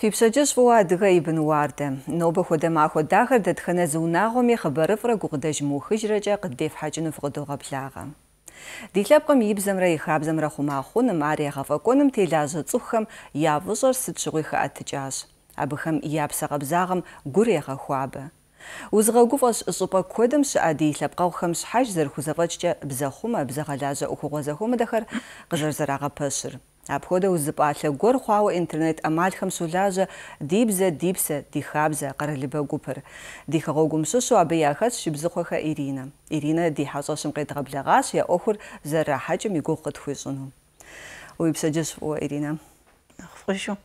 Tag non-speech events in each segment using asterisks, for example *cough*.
Фипшэджэщ фӀыуэ адыгэ и бынуардэ. Нобэ хуэдэ махуэ дахэр дэтхэнэ зы унагъуэми хъыбарыфӀрэ гукъыдэж мыухыжрэкӀэ къыддефхьэкӀыну фыкъыдогъэблагъэ. Ди лъэпкъым и бзэмрэ и хабзэмрэ хъума хъуным, ар егъэфӀэкӀуэным телажьэ цӀыхухэм я фӀыщӀэр сыт щыгъуи хэӀэтыкӀащ. Абыхэм я псэкъэбзагъым гур егъэхуабэ. УзыгъэгуфӀэщ щӀыпӀэ куэдым щыӀэ ди лъэпкъэгъухэм щхьэж зэрыхузэфӀэкӀкӀэ бзэхъумэ, бзэгъэлажьэ Ӏуэхугъуэ зэхуэмыдэхэр къызэрызэрагъэпэщыр. Апхуэдэу зыпӏалъэ гуэр хъуауэ интернет ӏэмалхэм щолажьэ дибзэ, дипсэ, ди хабзэ къэралыбэ гупыр. Ди хэгъуэгумщыщу абы яхэтщ жыбзыгъуэхэр Иринэ. Иринэ ди хьэщӏэщым къедгъэблэгъащ я ӏуэхур зэррахьэкӏым и гугъу къытхуищӏыну. Уи псэджэщ фӏыуэ, Иринэ. Фӏыщу.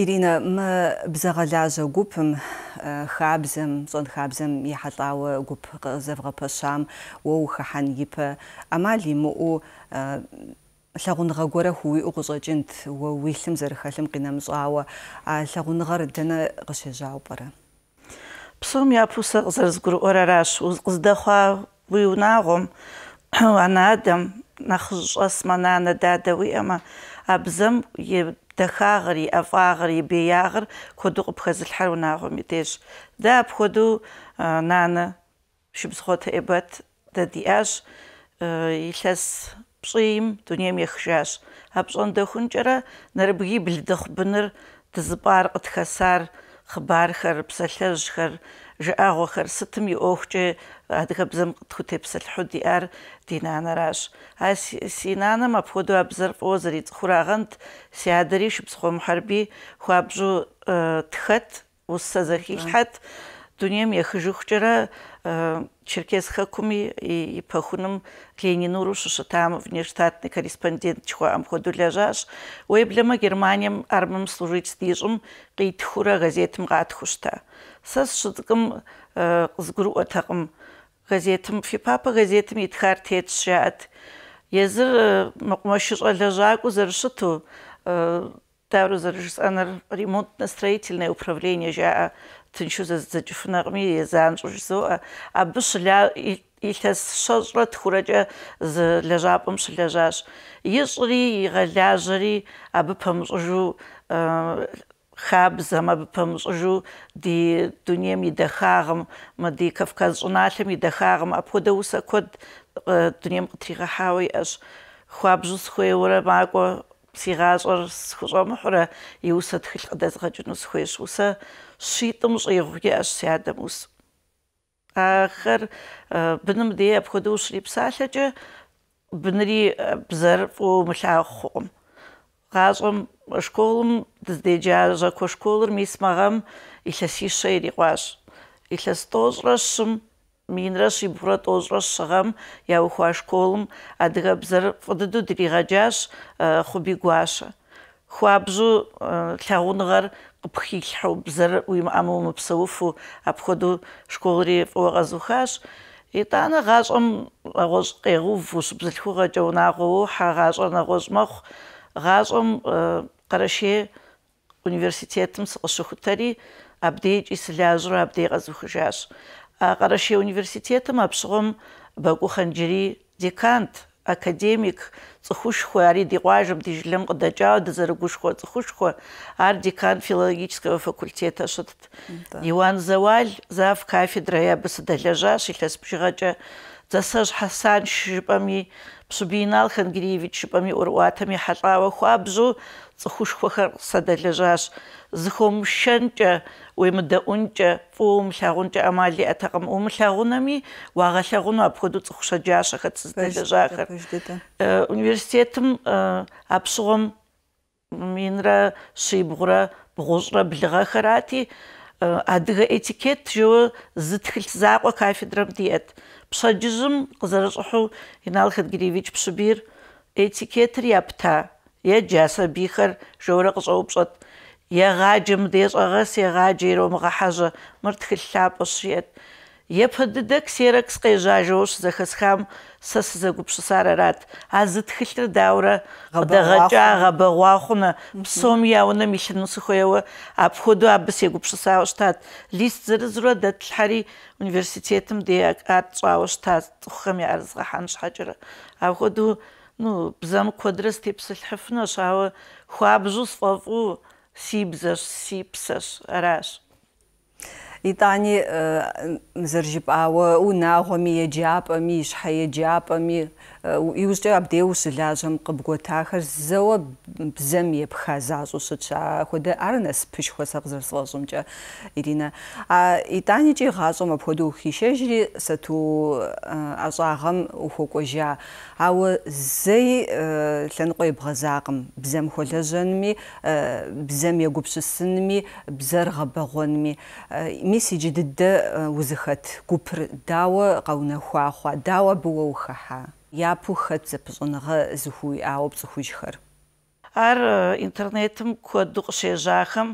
Ирина, мы бзагъэлажьэ гупым, хабзэм, щӏэн хабзэм ехьэлӏауэ гуп зэвгъэпэщам уэ ухыхьэн ипэ ӏэмал имыӏэу лагунга гора хуи угузажинт уа вилм зэрхалим кинамз аа лагунгар дэна гышэжау бара псом я пуса зэрзгур орараш узгыздахва буюнагом *clears throat* анадам нахш османана дада уяма абзам е дахагри афагри биягр коду къыпхэзыл хьар унагъум и деж да апхуэду нанэ щыбзгъуэт ебэт да диӏащ э, илъэс пщӏийм дунейм ехыжащ. А пщӏэндэхункӏэрэ нэрыбгибл дыхъубыныр дызыпӏар къытхэсар хъыбархэр, псалъэжьхэр, жыӏэгъуэхэр сытым и ӏуэхукӏэ адыгэбзэм къытхутепсэлъыхьу диӏар ди нанэращ. А си нанэм апхуэдэу абзэр фӏыуэ зэрицӏыхурагъэнт, си адэри Шыпсхъуэ Мухьэрби хуабжьу тхэт, усэ зэрхилъхьэт. Yeah. Дунем я хожу вчера э, черкес хакуми и, и пахуном Ленину что там внештатный корреспондент чхуа амходу ляжаш. Уеблема Германием, армам служить стижем гейтхура газетам гатхушта. Сас шыдгым э, с отагым газетам фипапа газетам итхар тетшиат. Езір мұқмашыр э, аляжагу заршыту. тару заржис, анар ремонтно-строительное управление жа. تنشوز زجفنغمي يزانشوزو أبش لا يلتس شجرة تخرج لجابم شلجاش يجري يغلاجري أببهم رجو خابزم أببهم رجو دي دنيا ميدخاغم ما دي كفكاز أبو دوسا كود دنيا أش خواب جوز خوي ورا معاكو псигъащӏэр схущӏэмыхъурэ иусэ тхылъ къыдэзгъэкӏыну сыхуейщ. Усэ щитӏым щӏигъу иӏэщ си адэм ус. Ахэр быным дей апхуэдэу щрипсалъэкӏэ быныри бзэр фӏыуэ умылъагъу хъуӏым. ГъащӀэм школым дыздеджа жьэкуэ школыр мис мыгъэм илъэсищэ ирикъуащ. Илъэс тӏощӏрэ щым მინრას იბრუა ტოზროს საღამ იაუხვა შკოლმ ადგაბზერ ფოდუ დრიღაჯას ხუბი გვაშა ხუაბზუ ლაღუნღარ ფხილჰუ ბზერ უიმ ამუმ ფსოუფუ აფხოდუ შკოლრი ფოღაზუხას იტანა ღაზომ აღოს ყეღუ ფუს ბზელხუღა ჯონაღუ ხაღაზონა ღოზმოხ ღაზომ ყრაში უნივერსიტეტმს ოსუხუტარი აბდეიჭის ლაზრო აბდეიყაზუხუჟას قرشی یونیورسیتێتم ئەپسۆم بە گوخەنجری دیکانت ئەکەدێمیک خوش خواری دیواژم دیژ لەم قدەجا دەزەر گوش خۆ خوش خۆ هەر دیکان فیلۆگیچکەوە فەکولتێتە شت دیوان زەوال زاف کافیدرەیە بس دەلەژاشی لەس پیغەجە دەسەژ حەسان شبەمی پسبینال خەنگریویت شبەمی ئورواتەمی حەڵاوە خوا بزوو цӀыхушхуэхэр садэлэжьащ. Зыхомышэнкӏэ, уемыдэӏункӏэ, фӏыуэ умылъагъункӏэ ӏэмал иӏэтэкъым. Умылъагъунэми уагъэлъагъуну апхуэдэу цӏыху щэджащэхэт сыздэлэжьахэр. Э, университетым э, а пщыгъуэм минрэ щибгъурэ бгъущӏрэ блыгъэхэрати, э, адыгэ этикет жыуэ зы тхылъ закъуэ кафедрэм диӏэт. Пщэдджыжьым къызэрыщӏыхьу Инал Хадгириевич Пщыбир этикетыр япта. جاسه بیخر جوره قصوبصد یا غاجم دیز اغس یا غاجی رو مغحز مرد خلاب اسید یا پده دک سیرکس قیجاجوش زخس خم سس زگوب سسار رد از زد خلتر داوره غبه غجا غبه واخون بسوم یاونه میشن نسخوه و اب خودو اب لیست زرز رو ده تلحاری اونیورسیتیتم دیگ تا سوا اشتاد تخمی اب ну, бзэм куэдрэ степсэлъхьыфынэщ, ауэ хуабжьу сфӏэфӏу си бзэщ, си псэщ, аращ. ИтӀани э, зэрыжыпӀауэ унагъуэми, еджапӀэми, и щхьэ еджапӀэми იუსჯე აბდეუს ლაზომ ყბგოთახა ზო ბზემ ეფხა ზაზუსჩა ხოდე არნეს ფიშხოსა ღზერს ლაზომჭა ირინა ა იტანიჭი ღაზომ ფოდუ ხიშეჟი სათუ აზაღამ უხოკოჟა აუ ზეი ლენყოი ბღაზაღამ ბზემ ხოლაზონმი ბზემ ეგუბსუსნმი ბზერ ღაბაღონმი მისი ჯიდდე უზხათ გუფრ დაო ყაუნა ხვა ხვა დაო ბუოუ ხაჰა япэу хэт зэпышӏэныгъэ зыхуиӏауэ пцӏыхужьхэр. Ар э, интернетым куэду къыщежьахэм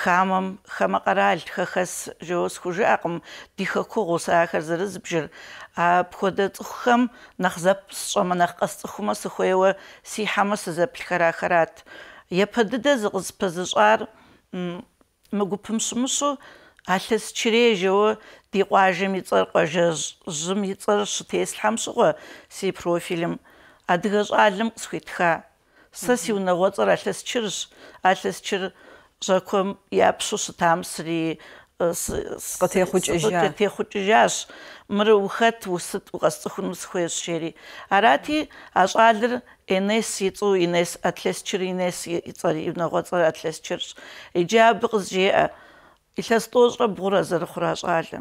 хамэм хамэ къэрал хэхэс жэуэ схужыӏэкъым ди хэкугъу сэ ахэр зэрызыбжыр. А пхуэдэ цӏыхухэм нэхъ зэп сщӏэмэ, нэхъ къэс сыхуейуэ си хьэмэ сызэплъхэрахэрат. Япэ дыдэ зыкъызпэзыщӏар мы гупым щымыщу аллас чирежо дигуажми цэр гожж зми цэр штэс хамсго си профилем адгаж алым схитха са си унаго цэр аллас чирж аллас чир заком япсус тамсри э, къытехъукӏыжащ. къытехъукӏыжащ. Мыры ухэт усыт укъэсцӏыхуну сыхуейщ жери. Арати а щӏалэр Инес ицӏу Инес атлесчыр Инес ицӏэр инэгъуэцӏэр атлесчырщ. Иджы абы къызжеӏэ ისას თოშა ბურაზერ ხრაშალი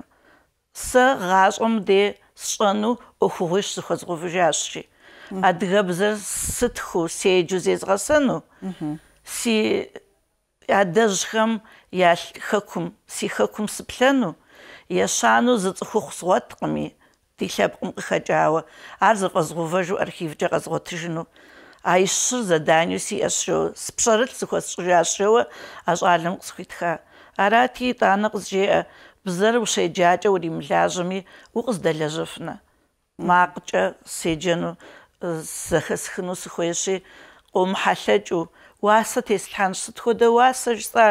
სს ღაზომდე სწანუ ოხურიშ სხაზღუჟაში ადგებზე სთხო სეჯუზეზღასანუ სი ადაზხამ ял хакум си хакум сплену яшану зцхухсваткми тилапкум кхачава ар зқозгуважу архивча қазгутжну айсу заданию си ашу спсарыл сухасжашу ашалым қсхитха Арати, итӀанэ къызжеӀэ, бзэр ущеджакӀэ уримылажьэми укъыздэлэжьэфынэ. МакъкӀэ седжэну зэхэсхыну сыхуейщи, къыумыхьэлъэкӀыу, уасэ теслъхьэнщ, сыт хуэдэ уасэ жысӀа,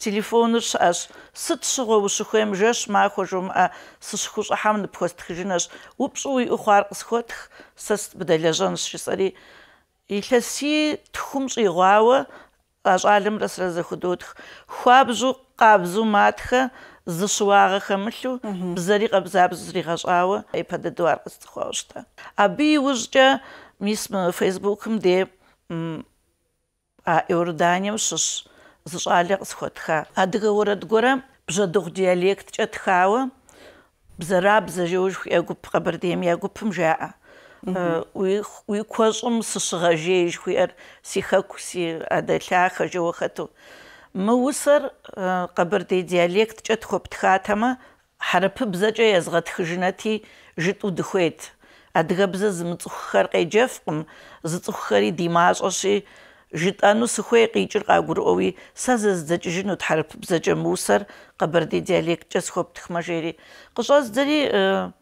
телефоныр щыӀэщ, сыт щыгъуэ ущыхуейм жэщ махуэ жумыӀэ, сыщыхущӀыхьэм ныпхуэстхыжынэщ, упщӀу уиӀу хъуар къысхуэтх, сэ сыт быдэлэжьэнщ жысӀэри, илъэси тхум щӀигъуауэ а щӀалэмрэ срэ хуабжьу ყაბზუ მათხ ზშვაღა ხმლუ ბზარი ყაბზაბზ რიღაშავა ეფადა დვარყს ხოშთა აბი უშჯა მის ფეისბუქმ დე ა იორდანიამ შოს ზშალიყს ხოთხა ადგა ვორად გორა ბჟადუ დიალექტ ჭათხავა ბზრაბ ზეუშ ეგუ პრაბრდიემ ეგუ პმჟა უი უი ქოშმ სშღაჟი ეშ ხიერ სიხაქსი ადალახა ჯოხათუ мусор кабрди диалект чэтхоп тхатама харп бзэчэ язгъатхыжнати житу дхэт адгъэбзэ зымцхэр къэджэфкъм зыцхэри димашэши житану сыхэ къичыр къагурови сазэз дэчжину тхарп бзэчэ мусор кабрди диалект чэсхоп тхмажери къыщэздэри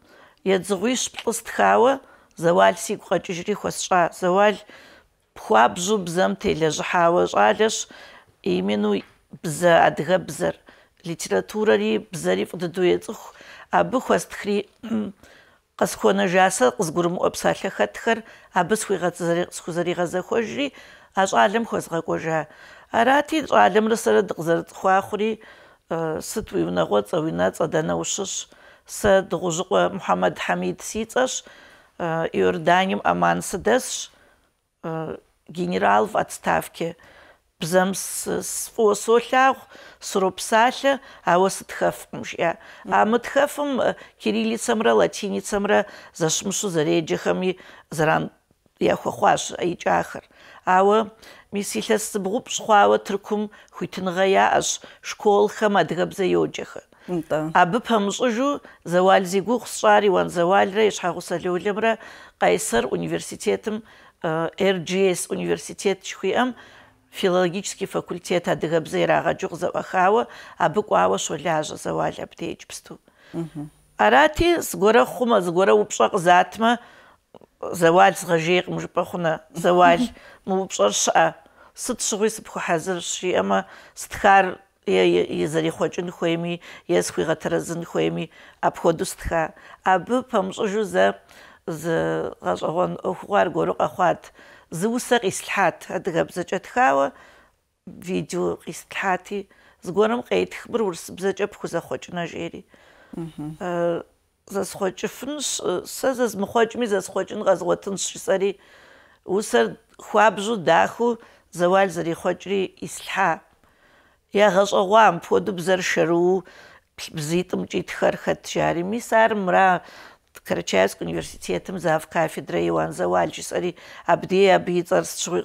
язгъуиш пстхава заваль сигу къэчыжри хэсша заваль хуабзу бзэм телэжхауэ щалэш именно бза адгабзар литературари бзари фддуецх абы хвастхри қысқона *clears throat* жаса қызгурым опсалха хатхар абы схуйгатзари схузаригазахожри ашалым хозгакожа арати шалым рысара дқзар хвахри э, сытуи унагоца винаца данаушш са дғужқа мухаммад хамид сицаш э, иорданим амансадас э, генерал в отставке бзэм сфосолъагъ сропсалъэ ауэ сытхэфкъым жиӏа а мы тхэфым э, кириллицэмрэ латиницэмрэ зэщымыщу зэреджэхэми зэран яхуэхъуащ э, икӏахэр ауэ мис илъэс зыбгъупщӏ хъуауэ тыркум хуитыныгъэ яӏэщ школхэм адыгэбзэ йоджэхэ абы пэмыщӏыжу зэуал зи гугъу сщӏар иуан зэуалрэ и щхьэгъусэ лолэмрэ къайсэр университетым э, ргс университет жыхуиӏэм филологический факультет адыгэбзэ ирагъэджу къызэӏуахауэ абы кӏуауэ щолажьэ зэуалэ бдей иджыпсту арати зыгуэрэ хъумэ зыгуэрэ упщӏэ къызатмэ зэуал згъэжейкъым жыпӏэ хъуна зэуал *laughs* мы упщӏэр щыӏэ сыт щыгъуи сыпхуэхьэзыр жиӏэмэ сытхар е зэрихъуэкӏын хуейми е схуигъэтэрэзын хуейми апхуэду стха абы пэмыщӏыжу зэ зы гъэщӏэгъуэн ӏуэхугъуэ аргуэру къэхъуат зусэ къислъхьат адыгэбзэ чэтхауэ видео къислъхьати зыгорэм къетх бр урыс бзэкӏэ пхузэхъуэкӏынэ жери э, зэсхъуэкӏыфын сэ зэзмыхъуэкӏми зэсхъуэкӏын къэзгъуэтын щысэри усэр хуабжьу дахыу зэуал зэрихъуэкӏри ислъхьа ягъэщӏэгъуам фоду бзэр шэру бзитӏымкӏи тхэр хэт жари мис ар мыра карачаевск университетым зав кафедра Иоанн Завальчисари абдея абицӏэрс щыгъуи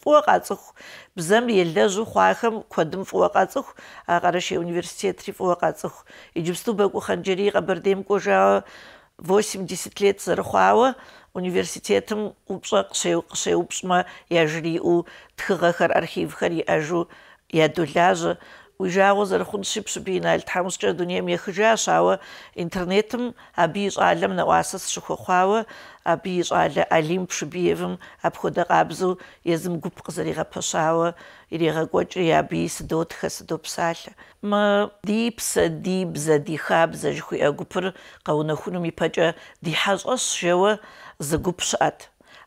фӏыуэ къацӏыху бзэм елэжьу хъуахэм куэдым фӏыуэ къацӏыху а къэрэшей университетри фӏыуэ къацӏыху иджыпсту бэкӏухъэнджэри къэбэрдейм кожа 80 лет зэрыхъуауэ университетым упщӏэ къыщеупщӏмэ яжриӏэу тхыгъэхэр архивхэр иӏэжу ядолажьэ ويجاوز الخنشب شبينا التحمس الدنيا دنيا خجاء شاوة انترنتم أبيج عالم نواسس شو خواوة أبيج على أليم شبيهم أبخد قابزو يزم قب قزري غبشاوة إلي غقوج يا بي سدوت خسدو بسال ما ديب سديب زدي خاب زج خوي أقبر قونا خونو ميبجا دي حاج أش جوا زقب شأت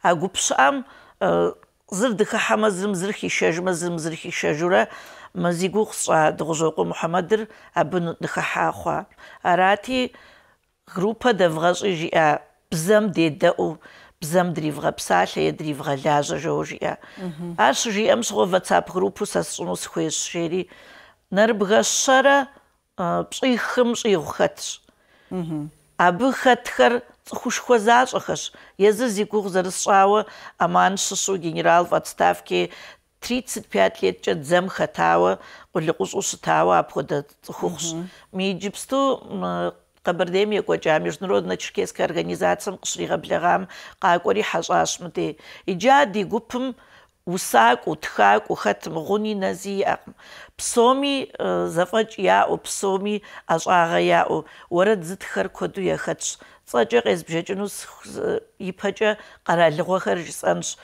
أقب شأم آه، زردخ حمزم زرخي شاج مزم زرخي شاجورة мазигухса дгжоку мухаммадр абн дхахахва рати группа дэвгъажи а бзам дедэу бзам дривгъа псалъэ я дривгъа лажа жожи а аш жи амс го ватсап группу сасну схуеш шери нарбгъашара пшихм шигъхат абы хатхар цхушхва зашахаш язы зигугъ зарсшауэ аман шышу генерал в отставке 35 летчэ дзэм хатава улыгъус устава апхода цухус миджипсту кабардемия коча международна черкесская организация кусригаблягам какори хашашмыти иджади гупм усак утхак ухат мгуни нази псоми зафач я у псоми ашага я у ворад зитхар коду я хач цаджа кэс бжэчнус ипача каралгохэр жисанш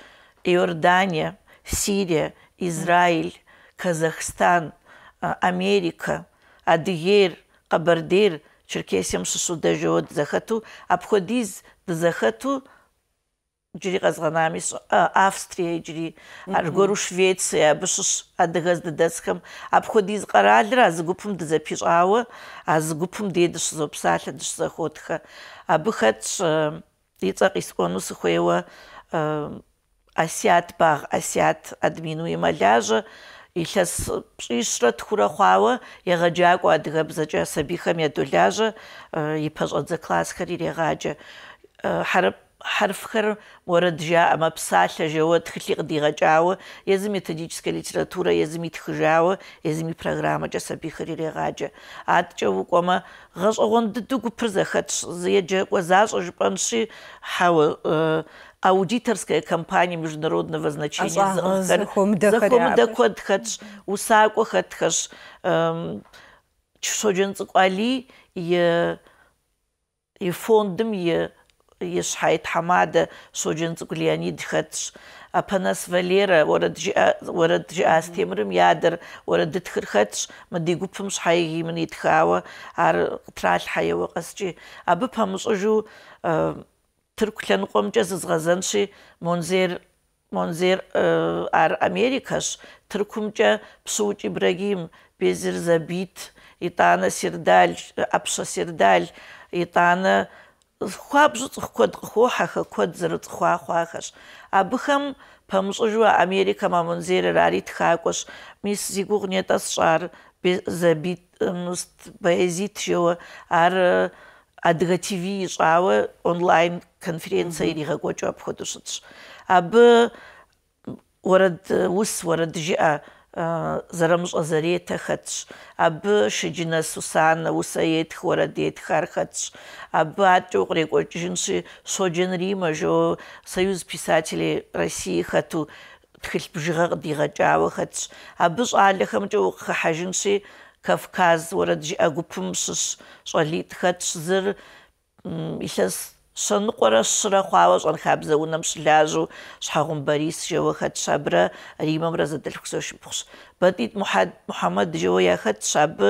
иордания Сирия, Израиль, Казахстан, Америка, Адыгер, Кабардер, Черкесиям сусуда жод захату, обходиз да захату, جری غزغنامی سو آفستریا جری ارگورو شویتسیا بسوس ادغاز ددسخم اب خودیز قرالر از گوپم دزا پیش آوا از گوپم دیدش زو پسال دش زا خودخه اب خط ایتا قیسقونو سخویوا ასიათ ბაღ, ასიათ ადმინუ იმალაჟა ილას პრიშრა თხურა ხავა ეღაჯაკო ადგებზაჭა სებიხემ ედულაჟა იფაშოძა კლასხერი რეღაჯა ჰარ ჰარფხერ ვორდჟა ამა ფსალა ჟევა თხლიყ დიღაჭაო ეზმი თედიჩსკე ლიტერატურა ეზმი თხჟაო ეზმი პროგრამაჭა სებიხერი რეღაჯა ატჭო უკომა ღაშოგონ დუგუ პრზახაც ზეჯა ყვა ზაშოჟ პანში ჰავა аудиторская компания международного значения захомдакот хадж усаква хадж чшоджен цӏыкӏуали и и фондым и ешхайт хамада шоджен цӏыкӏу леонид хадж, а по нас валера ворот орэд орэд жиӏас темырым ядэр орэд тхыр хэтщ мы ди гупым шъхьай имын итхауэ ар тралъхьэеуэ къэскӏи абы пэмышӏыжу თურქთან ყომჭეს ზღაზანში მონზერ მონზერ არ ამერიკას თურქუმჭა ფსუჭი ბრეგიმ ბეზერზაბიტ იტანა სირდალ აფსა სირდალ იტანა ხუაბჟუც ხუად ხუაჰა ხუად ზრუც ხუა ხუაჰაშ აბხამ ფამსუჟვა ამერიკა მონზერ რარით ხაკოს მის ზიგუღნიეტას შარ ბეზერზაბიტ მუსტ ბეზიტ შო არ адгативи ишава онлайн конференция или гакочу обходушуц аб ворад ус ворад жи а э, зарамш азарета хач аб шиджина сусана усает хорадет хархач аб атукри кочинси соджинри мажо союз писателей россии хату тхилбжигагдигачава хач аб шалихамчу хажинси Кавказ, орэд жиӏэ гупымщыщ, щӏалитхэтщ, зыр илъэс щэныкъуэрэ щырэ хъуауэ щӏэнхабзэ унэм щылажьэу щхьэгъум Борис жэуэ хэтщ абрэ Римэмрэ зэдэлъху зошыпхъущ. Батӏит Мухьэмэд жэуэ яхэтщ абы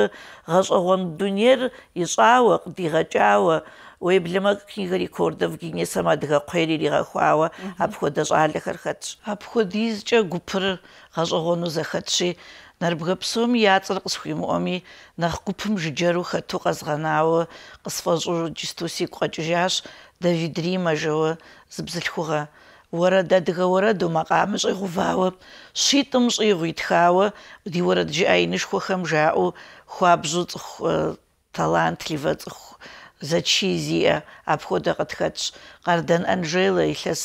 гъэщӏэгъуэн дунейр ищӏауэ, къыдигъэкӏауэ, уеблэмэ книга рекордов Гиннесым адыгэ кхъуейр иригъэхуауэ апхуэдэ щӏалэхэр хэтщ. Апхуэдизкӏэ гупыр гъэщӏэгъуэну зэхэтщи نربغبسوم ياتر قسخيمومي نخ قوبم ججرو خطو قزغناو قسفجو جستوسي دا قججاش ما جوا زبزلخوغا ورد دغه ورد مقام شغواوه شيتم شغويتخاوه دي ورد جاينش خوخم جاو خوابزو تخ талант ли зачизия обхода гъатхэтщ къардан анжела илъэс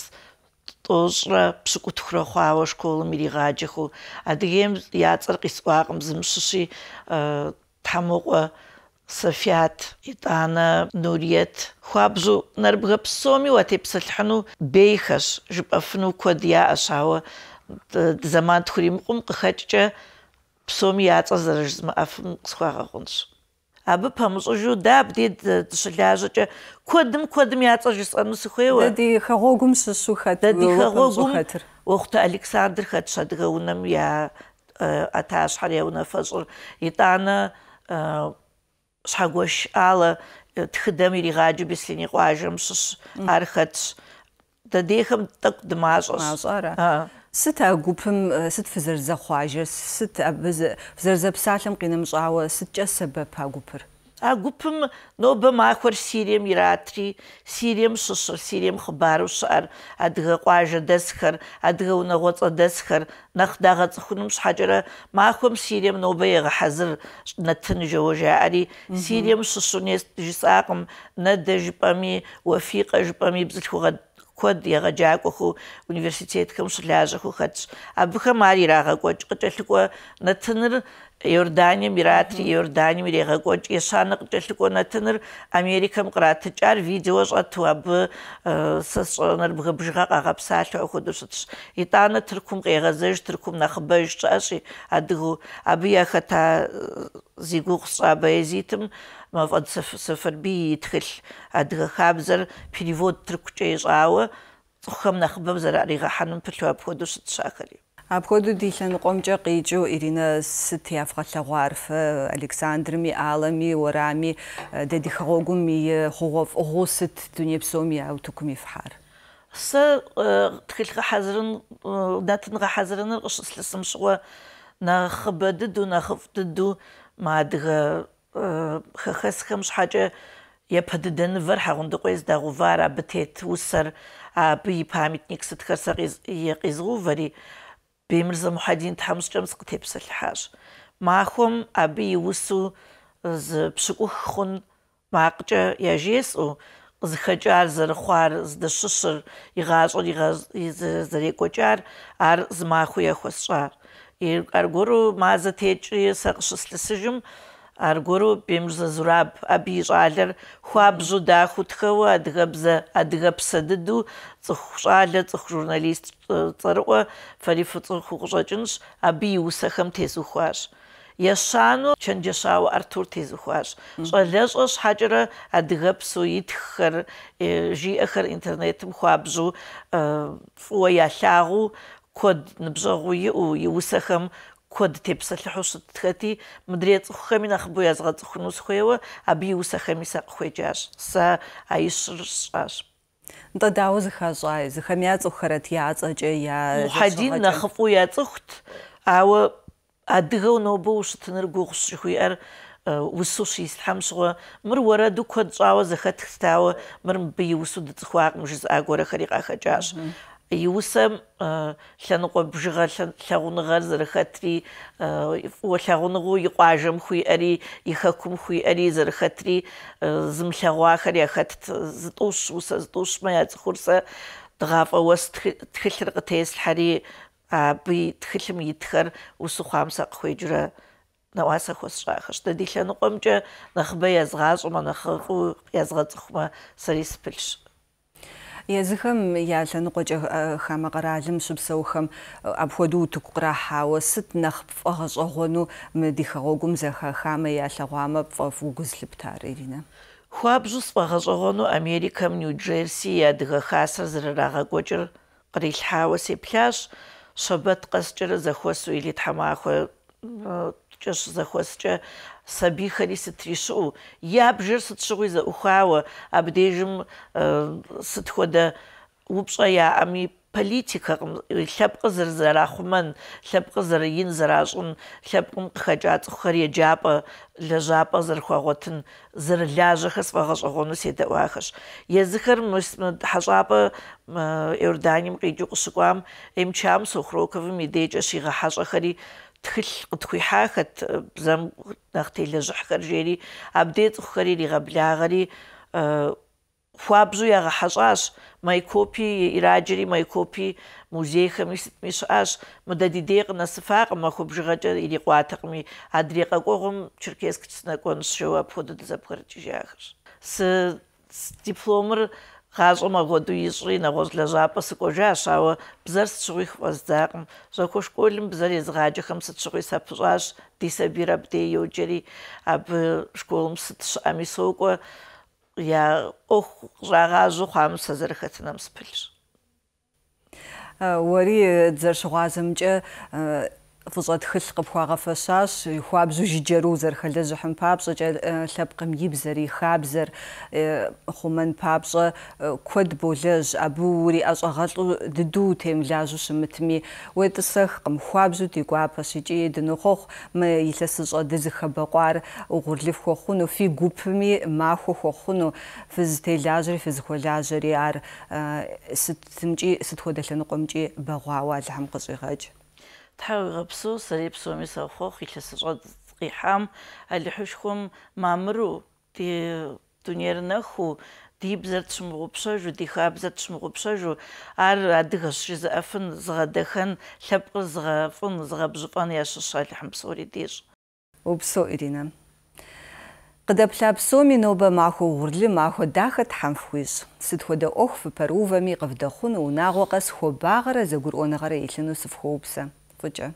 პოზრა ფსკუთხრო ხო აო სკოლ მირიღაჯი ხო ადგიემ იაწრყის ყაყმზმსში თამოყვა софиат итана нурьет хабзу нарбгапсоми ватипсалхну бейхаш жпафну кодия ашао заман турим кум кхачча псоми яца заржзма афм схвагагунш აბა ფამოსოჟუ დაბდი შლაჟუჭე ქუდმ ქუდმ იაწოჟისანუ სხეუა დედი ხაღოგუმს სუხა დედი ხაღოგუმ ოხთა ალექსანდრ ხაჩადღე უნამ ია ათაშ ხარია უნა ფაზურ იტანა საგოშ ალა თხდემ რიღაჯი ბისლინი ყვაჟმს არხაც და დიხმ ტკ დმაჟოს ა ست أجوبهم آه، ست فزر زخواج ست زب سالم قينا مشعوة ست جس سبب أجوبر أجوبهم نوب ما خور سيريم يراتري سيريم ششر سيريم خبار وشعر أدغ قواجة دسخر أدغى ونغوط دسخر نخ غط خنمش حجرة ما أخوم سيريم نوبة يغ حزر نتن جوجة جاري سيريم ششر نيس جساقم ندى جبامي وفيقة جبامي بزلخو غد код ярагагу университет хамсуляжаху хац абха марирагагоч кэтэлгу натнэр Иордания миратри Иордания мирегагоч ясанак кэтэлгу натнэр Америкам кратчар видеож атуаб э, сасонар бгабжга агапсаал охудус итана тэркум гэгазэж тэркум нахбэж чаши адгу абия хата э, зигугсабэзитм ма фӏэд сэфэрбий итхылъ адыгэ хабзэр перевод тыркукӏэ ищӏауэ цӏыхухэм нэхъыбэм зэрыӏэригъэхьэным пылъу апхуэдэу щытщ ахэри. Апхуэдэу ди лъэныкъуэмкӏэ къикӏыу Иринэ сыт яфгъэлъэгъуар фэ Александрми, Алами, Уэрами, дэ ди хэгъуэгум и хъугъуэ фӏыгъуу сыт дуней псом я утыкум ифхьар? Сэ тхылъ гъэхьэзырын, датын гъэхьэзырыныр къыщыслъысым щыгъуэ нэхъыбэ дыдэу, нэхъыфӏ дыдэу мы адыгэ ხხსხმ შაჭე ეფდდენ ვერ ჰაგუნდი ყეს და ღვარა ბთეთ უსერ აბი პამიტნიკ სეთხსაყი იყიზღუ ვერი ბემირზა მუჰადინ თამსჭამს ყთებსელ ჰაშ მახუმ აბი უსუ ზ ფსიკუხუნ მაყჭე ეჟეს ო ზხჭალ ზრხვარ ზდშშ იღაზო იღაზ ზრეკოჭარ არ ზმახუ ეხოსვა ერ კარგურ მაზ თეჭი საყშსლესჟუმ Аргуэру пемызэзураб абы и щӏалэр хуабжьу дахутхэуэ адыгэбзэ адыгэпсэ дыдэу цӏыху щӏалэ цӏыху журналист цӏэрыӏуэ фэрифыцӏыр хукъыщӏэкӏынщ, абы и усэхэм тезухуащ. Ещанэу чэнджэщауэ Артур тезыхуащ. ЩӀалэщӀэ щхьэкӀэрэ адыгэпсу итххэр, жиӀэхэр интернетым хуабжьу фӀыуэ ялъагъуу куэд ныбжьэгъу иӀэу и усэхэм კოდტებს ახლოს თეთი მდრე წხემი ნახბო ისღა წხნოს ხეო აბი უსახემი საყვეჯას სა აისრს ას და დაუზხაზა ეს ხემია წხრეთ იაწაჭე ია ხადი ნახფუ იაწხთ აუ ადგონო ბუშტნერ გურში ხიარ უსუში სამშო მრ ვარა დუ კოდ წავა ზხეთ თავ მრ ბი უსუ დ წხვა აგმუშ აგორა ხრიყა ხაჭაშ იუსემ შენყო ბჟღა შაღუნღა ზრხათრი ო შაღუნღო იყაჟემ ხუი ერი იხაკუმ ხუი ერი ზრხათრი ზმშაღვახარი ხათ ზტუს უსა ზტუს მეაც ხურსა დღაფა ვას თხილხრ ყთეს ხარი აბი თხილმ ითხარ უსუ ხამსა ხუიჯრა ნავასა ხოსრახა შტე დიხენ ყომჭე ნახბე ეს ღაზო მანახ ყუ ეს ღაზო ხმა სერის ფილშ езыхэм я лъэныкъуэкӏэ э, хамэ къэралым щыпсэухэм э, апхуэдэу утыку кърахьауэ сыт нэхъ пфӏэгъэщӏэгъуэну мы ди хэгъуэгум зэхахамэ ялъэгъуамэ пфӏэфӏ угузлъыптар, Ирина? Хуабжьу сфӏэгъэщӏэгъуэну Америкэм Нью-Джерси и адыгэ хасэр зэрырагъэкӏуэкӏыр кърилъхьауэ сеплъащ. Шэбэт къэскӏэрэ зэхуэсу или тхьэмахуэкӏэ э, зэхуэскӏэ сабийхэри сыт тришыӀу, е абжэр сыт щыгъуи зэӀухауэ, абдежым э, сыт хуэдэ упщӀэ яӀэми политикэкъым, э, лъэпкъыр зэрызэрахъумэн, лъэпкъыр зэрыин зэращӀын, лъэпкъым къыхэкӀа цӀыхухэр еджапӀэ, лэжьапӀэ зэрыхуагъуэтын, зэрылажьэхэр сфӀэгъэщӀэгъуэну седэӀуахэщ. Езыхэр хьэщӀапӀэ э, Иорданием къикӀыу къыщыкӀуам Эмчам Сохроковым и декӀэ щигъэхьэщӀэхэри тхыл къытхуихьахэт бзэм нэхъ телэжьыхьхэр жери абдей цӏыхухэр иригъэблагъэри хуабжьу ягъэхьэщӏащ майкопи ираджэри майкопи музейхэми сытми щыӏащ мы дэ ди дей къынэсыфакъым махуэ бжыгъэкӏэ ирикъуатэкъыми адрей къэкӏуэгъум черкесск тснэкӏуэнщ жэу апхуэдэ дызэбгъэрыкӏыжахэщ сы дипломыр ხაზომა გოდი ისრინა გოსლა ზაპასი კოჟაშა ბზერს ცუიხ ვაზდაყ ზოქო შკოლიმ ბზერი ზღაჯი ხმს ცუი საფზაშ დისე ბირაბდე იოჯერი აბ შკოლიმ სიტს ამისოკო я ох жағазу хам сазырхатнам спилш ვარი ძაშვაზმჭე فوزة تخلق بخواغة فساس خوابزو جيجرو زر خلزو حم بابزة جا لبقم يبزري خابزر خومن بابزة كود بولز أبوري أز أغلو ددو تيم لازو سمتمي ويد سخقم خوابزو دي قواب سيجي دنوخوخ ما يلسز دزخ بقوار وغرلف خوخونو في قوبمي ما خوخونو فز تي لازري فز خو لازري ار ستخو دلنقوم جي بغواوا لحم قصي غاجي თავიღებსო სრიფსო მისა ხო ხიჩესო ყიჰამ ალიჰუშხუმ მამრუ დი დუნიერნახუ დიბზერცმუღუფსო ჟუ დიხაბზერცმუღუფსო ჟუ არ ადიღს ჟიზ აფუნ ზღა დახან ლაპყი ზღა ფუნ ზღა ბჟუფან ياشო სალიჰამ სური დიჟ უფსო ირინა ყდაბ ლაპსო მინობა მახუ ურლი მახუ დახათ ჰამ ხუის სით ხოდა ოხ ფფერუვა მიყვდა ხუნ უნაღო ყას ხო ბაღრა ზგურ ონღარა ილინუს ფხუფსა Would you?